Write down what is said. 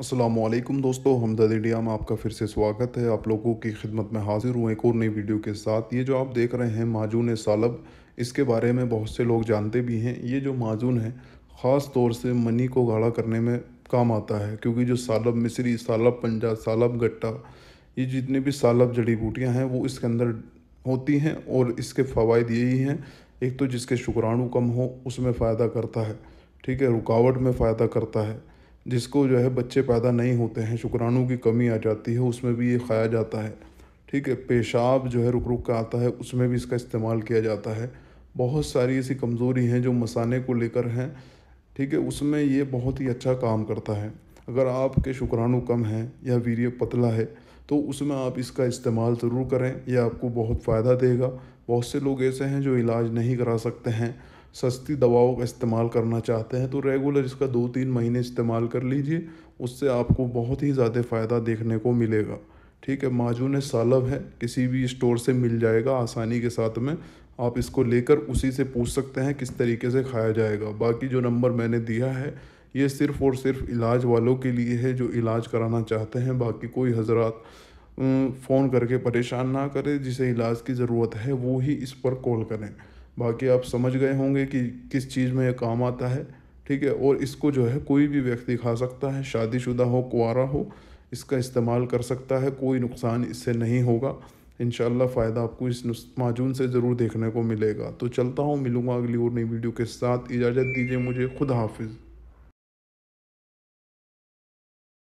असलम दोस्तों हमदर्द इंडिया में आपका फिर से स्वागत है आप लोगों की खिदमत में हाजिर हूँ एक और नई वीडियो के साथ ये जो आप देख रहे हैं माजून सालब इसके बारे में बहुत से लोग जानते भी हैं ये जो माजून है ख़ास तौर से मनी को गाढ़ा करने में काम आता है क्योंकि जो सालब मिसरी सालब पंजा सालब गट्टा ये जितने भी सालब जड़ी बूटियाँ हैं वो इसके अंदर होती हैं और इसके फ़वाद यही हैं एक तो जिसके शुक्राणु कम हो उसमें फ़ायदा करता है ठीक है रुकावट में फ़ायदा करता है जिसको जो है बच्चे पैदा नहीं होते हैं शुक्राणु की कमी आ जाती है उसमें भी ये खाया जाता है ठीक है पेशाब जो है रुक रुक का आता है उसमें भी इसका इस्तेमाल किया जाता है बहुत सारी ऐसी कमज़ोरी हैं जो मसाने को लेकर हैं ठीक है उसमें ये बहुत ही अच्छा काम करता है अगर आपके शुक्राणु कम हैं या वीर्य पतला है तो उसमें आप इसका इस्तेमाल ज़रूर करें यह आपको बहुत फ़ायदा देगा बहुत से लोग ऐसे हैं जो इलाज नहीं करा सकते हैं सस्ती दवाओं का इस्तेमाल करना चाहते हैं तो रेगुलर इसका दो तीन महीने इस्तेमाल कर लीजिए उससे आपको बहुत ही ज़्यादा फ़ायदा देखने को मिलेगा ठीक है माजून सालब है किसी भी स्टोर से मिल जाएगा आसानी के साथ में आप इसको लेकर उसी से पूछ सकते हैं किस तरीके से खाया जाएगा बाकी जो नंबर मैंने दिया है ये सिर्फ़ और सिर्फ इलाज वालों के लिए है जो इलाज कराना चाहते हैं बाकी कोई हजरात फ़ोन करके परेशान ना करें जिसे इलाज की ज़रूरत है वो ही इस पर कॉल करें बाकी आप समझ गए होंगे कि किस चीज़ में ये काम आता है ठीक है और इसको जो है कोई भी व्यक्ति खा सकता है शादीशुदा हो कुआरा हो इसका इस्तेमाल कर सकता है कोई नुकसान इससे नहीं होगा इन फ़ायदा आपको इस माजून से ज़रूर देखने को मिलेगा तो चलता हूँ मिलूँगा अगली और नई वीडियो के साथ इजाज़त दीजिए मुझे खुद हाफिज़